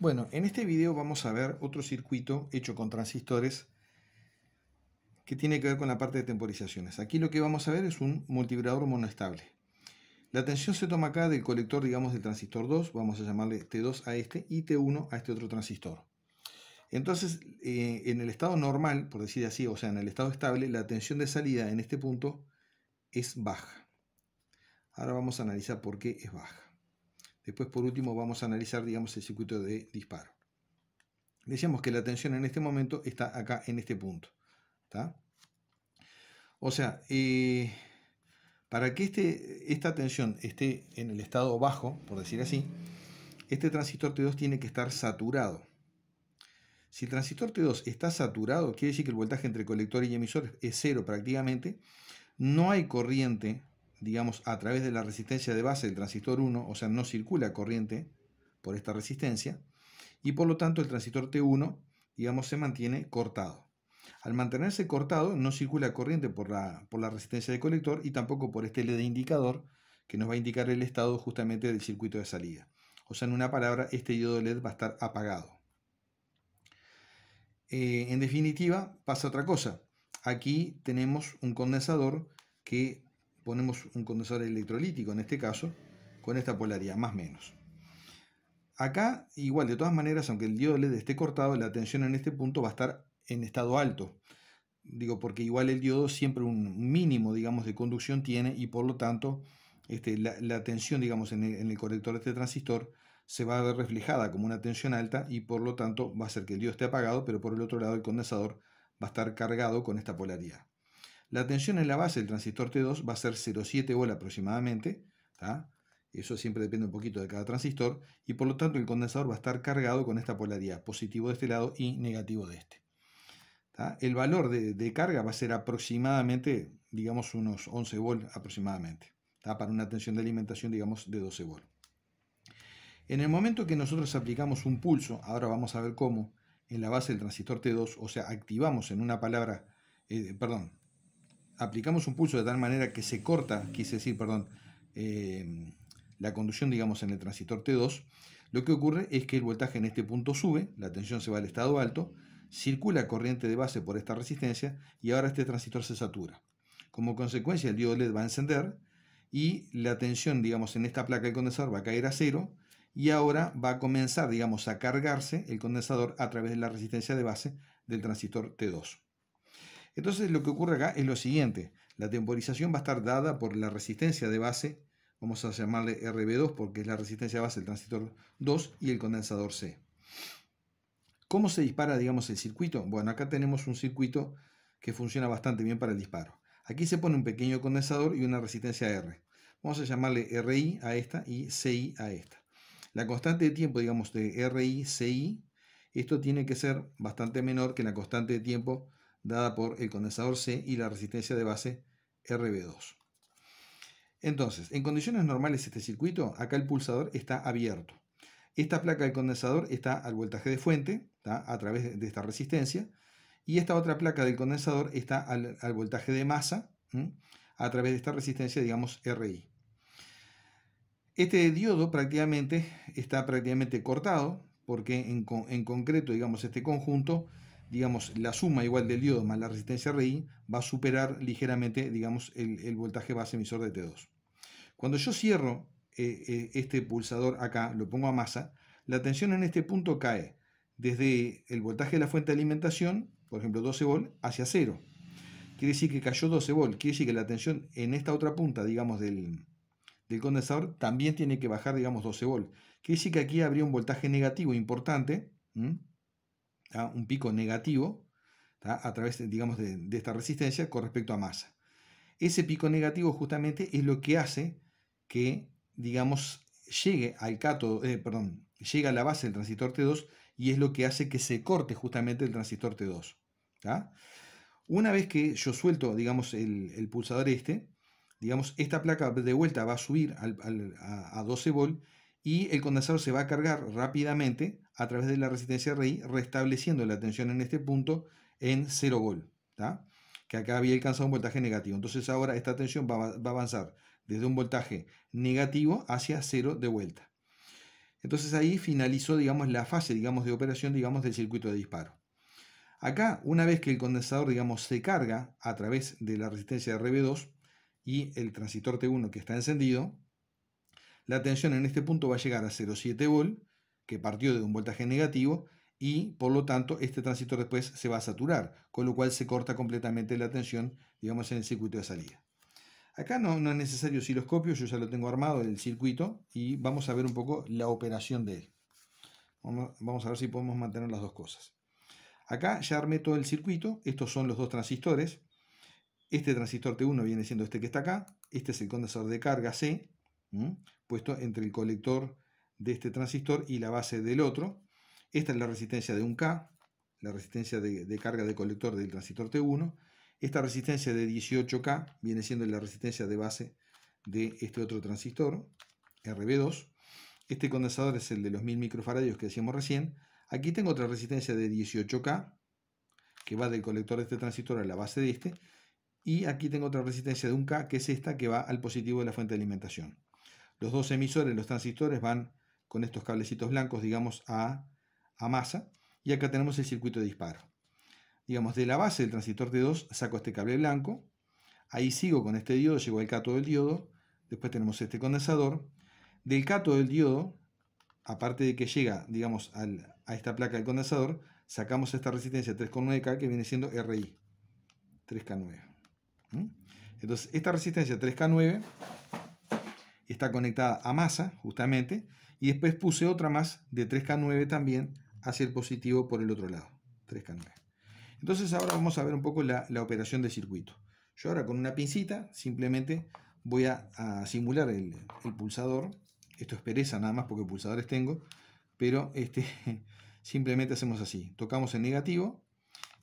Bueno, en este video vamos a ver otro circuito hecho con transistores que tiene que ver con la parte de temporizaciones. Aquí lo que vamos a ver es un multivibrador monoestable. La tensión se toma acá del colector, digamos, del transistor 2, vamos a llamarle T2 a este y T1 a este otro transistor. Entonces, eh, en el estado normal, por decir así, o sea, en el estado estable, la tensión de salida en este punto es baja. Ahora vamos a analizar por qué es baja. Después, por último, vamos a analizar, digamos, el circuito de disparo. Decíamos que la tensión en este momento está acá en este punto. O sea, eh, para que este, esta tensión esté en el estado bajo, por decir así, este transistor T2 tiene que estar saturado. Si el transistor T2 está saturado, quiere decir que el voltaje entre colector y emisor es cero prácticamente, no hay corriente digamos, a través de la resistencia de base del transistor 1, o sea, no circula corriente por esta resistencia, y por lo tanto el transistor T1, digamos, se mantiene cortado. Al mantenerse cortado, no circula corriente por la, por la resistencia de colector y tampoco por este LED indicador que nos va a indicar el estado justamente del circuito de salida. O sea, en una palabra, este diodo LED va a estar apagado. Eh, en definitiva, pasa otra cosa. Aquí tenemos un condensador que ponemos un condensador electrolítico en este caso, con esta polaridad, más menos. Acá, igual, de todas maneras, aunque el diodo LED esté cortado, la tensión en este punto va a estar en estado alto. Digo, porque igual el diodo siempre un mínimo, digamos, de conducción tiene y por lo tanto este, la, tensión, digamos, en el, en el corrector de este transistor se va a ver reflejada como una tensión alta y por lo tanto va a hacer que el diodo esté apagado, pero por el otro lado el condensador va a estar cargado con esta polaridad. La tensión en la base del transistor T2 va a ser 0,7 volt aproximadamente. Eso siempre depende un poquito de cada transistor. Y por lo tanto el condensador va a estar cargado con esta polaridad, positivo de este lado y negativo de este. El valor de, carga va a ser aproximadamente, digamos, unos 11 volt aproximadamente. Para una tensión de alimentación, digamos, de 12 volt. En el momento que nosotros aplicamos un pulso, ahora vamos a ver cómo, en la base del transistor T2, o sea, activamos en una palabra, eh, perdón, aplicamos un pulso de tal manera que se corta, quise decir, perdón, eh, la conducción, digamos, en el transistor T2, lo que ocurre es que el voltaje en este punto sube, la tensión se va al estado alto, circula corriente de base por esta resistencia y ahora este transistor se satura. Como consecuencia, el diodo LED va a encender y la tensión, digamos, en esta placa del condensador va a caer a cero y ahora va a comenzar, digamos, a cargarse el condensador a través de la resistencia de base del transistor T2. Entonces lo que ocurre acá es lo siguiente, la temporización va a estar dada por la resistencia de base, vamos a llamarle RB2 porque es la resistencia de base del transistor 2 y el condensador C. ¿Cómo se dispara, digamos, el circuito? Bueno, acá tenemos un circuito que funciona bastante bien para el disparo. Aquí se pone un pequeño condensador y una resistencia R. Vamos a llamarle RI a esta y CI a esta. La constante de tiempo, digamos, de RI, CI, esto tiene que ser bastante menor que la constante de tiempo dada por el condensador C y la resistencia de base RB2. Entonces, en condiciones normales este circuito, acá el pulsador está abierto. Esta placa del condensador está al voltaje de fuente, a través de esta resistencia, y esta otra placa del condensador está al, voltaje de masa, a través de esta resistencia, digamos, RI. Este diodo prácticamente está prácticamente cortado, porque en concreto, digamos, este conjunto digamos, la suma igual del diodo más la resistencia RI va a superar ligeramente, digamos, el, voltaje base emisor de T2. Cuando yo cierro eh, eh, este pulsador acá, lo pongo a masa, la tensión en este punto cae desde el voltaje de la fuente de alimentación, por ejemplo 12 volt, hacia cero. Quiere decir que cayó 12 volt, quiere decir que la tensión en esta otra punta, digamos, del, condensador también tiene que bajar, digamos, 12 volt. Quiere decir que aquí habría un voltaje negativo importante, un pico negativo a través, digamos, de, esta resistencia con respecto a masa. Ese pico negativo justamente es lo que hace que, digamos, llegue al eh, a la base del transistor T2 y es lo que hace que se corte justamente el transistor T2. Una vez que yo suelto, digamos, el, pulsador este, digamos, esta placa de vuelta va a subir al, a, 12 volts y el condensador se va a cargar rápidamente a través de la resistencia RI, restableciendo la tensión en este punto en 0 volt, que acá había alcanzado un voltaje negativo. Entonces ahora esta tensión va, a avanzar desde un voltaje negativo hacia 0 de vuelta. Entonces ahí finalizó, digamos, la fase, digamos, de operación, digamos, del circuito de disparo. Acá, una vez que el condensador, digamos, se carga a través de la resistencia RB2 y el transistor T1 que está encendido, la tensión en este punto va a llegar a 0,7 volt, que partió de un voltaje negativo, y por lo tanto este transistor después se va a saturar, con lo cual se corta completamente la tensión, digamos, en el circuito de salida. Acá no, no es necesario osciloscopio, yo ya lo tengo armado en el circuito y vamos a ver un poco la operación de él. Vamos a ver si podemos mantener las dos cosas. Acá ya armé todo el circuito, estos son los dos transistores. Este transistor T1 viene siendo este que está acá, este es el condensador de carga C, puesto entre el colector de este transistor y la base del otro. Esta es la resistencia de un K, la resistencia de, carga de colector del transistor T1. Esta resistencia de 18K viene siendo la resistencia de base de este otro transistor, RB2. Este condensador es el de los 1000 microfaradios que decíamos recién. Aquí tengo otra resistencia de 18K, que va del colector de este transistor a la base de este. Y aquí tengo otra resistencia de 1K, que es esta, que va al positivo de la fuente de alimentación. Los dos emisores, los transistores, van con estos cablecitos blancos, digamos, a, a masa. Y acá tenemos el circuito de disparo. Digamos, de la base del transistor T2 saco este cable blanco. Ahí sigo con este diodo, llego al cátodo del diodo. Después tenemos este condensador. Del cátodo del diodo, aparte de que llega, digamos, a esta placa del condensador, sacamos esta resistencia 3,9K que viene siendo RI. 3K9. 9 Entonces, esta resistencia 3K9 está conectada a masa, justamente, y después puse otra más de 3K9 también hacia el positivo por el otro lado, 3K9. Entonces ahora vamos a ver un poco la, operación de circuito. Yo ahora con una pincita simplemente voy a, simular el, pulsador. Esto es pereza nada más porque pulsadores tengo, pero este, simplemente hacemos así. Tocamos el negativo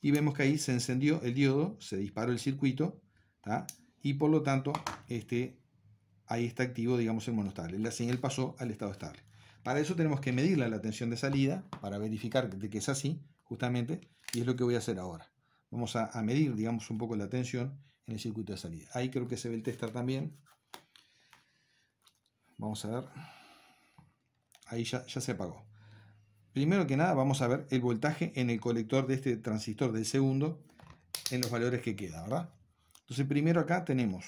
y vemos que ahí se encendió el diodo, se disparó el circuito y por lo tanto este, ahí está activo, digamos, el monostable. La señal pasó al estado estable. Para eso tenemos que medir la tensión de salida, para verificar de que es así, justamente, y es lo que voy a hacer ahora. Vamos a, medir, digamos, un poco la tensión en el circuito de salida. Ahí creo que se ve el tester también. Vamos a ver. Ahí ya, ya se apagó. Primero que nada vamos a ver el voltaje en el colector de este transistor del segundo en los valores que queda, ¿verdad? Entonces primero acá tenemos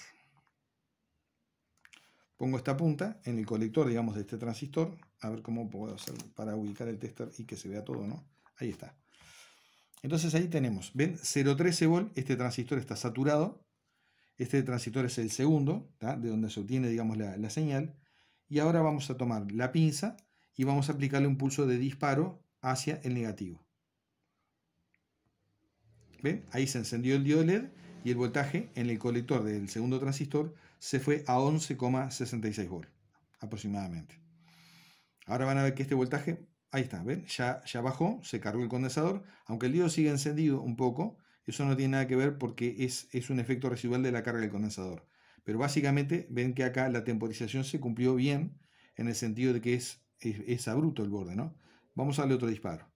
Pongo esta punta en el colector, digamos, de este transistor. A ver cómo puedo hacer para ubicar el tester y que se vea todo, ¿no? Ahí está. Entonces ahí tenemos, ven, 0.13 volt, este transistor está saturado. Este transistor es el segundo, de donde se obtiene, digamos, la, señal. Y ahora vamos a tomar la pinza y vamos a aplicarle un pulso de disparo hacia el negativo. ¿Ven? Ahí se encendió el diodo LED y el voltaje en el colector del segundo transistor se fue a 11,66 volt aproximadamente. Ahora van a ver que este voltaje, ahí está, ¿ven? Ya, ya bajó, se cargó el condensador, aunque el diodo sigue encendido un poco, eso no tiene nada que ver porque es, un efecto residual de la carga del condensador. Pero básicamente ven que acá la temporización se cumplió bien en el sentido de que es, es, abrupto el borde, ¿no? Vamos a darle otro disparo.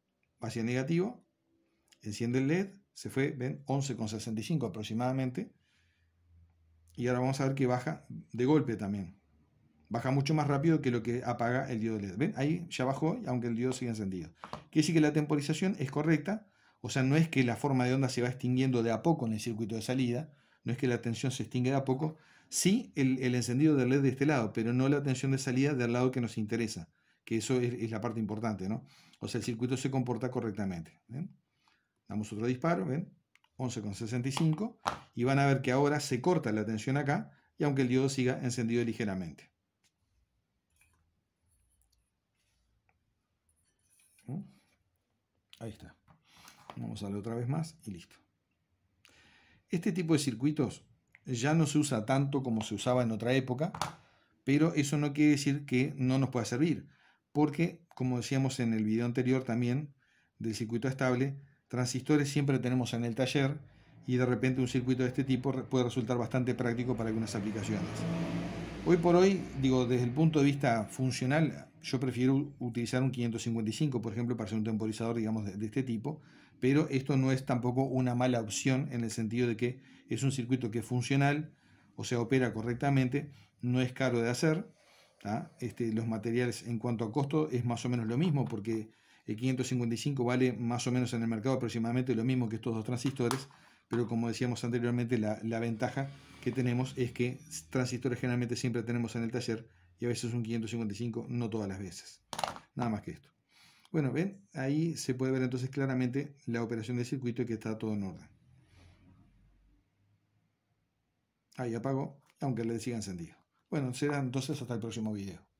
Va hacia negativo, enciende el LED, se fue, ven, 11,65 aproximadamente. Y ahora vamos a ver que baja de golpe también. Baja mucho más rápido que lo que apaga el diodo LED. ¿Ven? Ahí ya bajó, aunque el diodo sigue encendido. Quiere decir que la temporización es correcta. O sea, no es que la forma de onda se va extinguiendo de a poco en el circuito de salida. No es que la tensión se extingue de a poco. Sí, el, encendido del LED de este lado, pero no la tensión de salida del lado que nos interesa. Que eso es, la parte importante, ¿no? O sea, el circuito se comporta correctamente. Damos otro disparo, ¿ven? 11,65, y van a ver que ahora se corta la tensión acá, y aunque el diodo siga encendido ligeramente. ¿Mm? Ahí está. Vamos a darle otra vez más y listo. Este tipo de circuitos ya no se usa tanto como se usaba en otra época, pero eso no quiere decir que no nos pueda servir, porque como decíamos en el video anterior también del circuito estable, transistores siempre tenemos en el taller y de repente un circuito de este tipo puede resultar bastante práctico para algunas aplicaciones. Hoy por hoy, digo, desde el punto de vista funcional, yo prefiero utilizar un 555, por ejemplo, para hacer un temporizador, digamos, de, este tipo, pero esto no es tampoco una mala opción en el sentido de que es un circuito que es funcional, o sea, opera correctamente, no es caro de hacer, este, los materiales en cuanto a costo es más o menos lo mismo, porque el 555 vale más o menos en el mercado aproximadamente lo mismo que estos dos transistores, pero como decíamos anteriormente, la, la ventaja que tenemos es que transistores generalmente siempre tenemos en el taller y a veces un 555, no todas las veces. Nada más que esto. Bueno, ven, ahí se puede ver entonces claramente la operación del circuito y que está todo en orden. Ahí apago, aunque le siga encendido. Bueno, será entonces hasta el próximo video.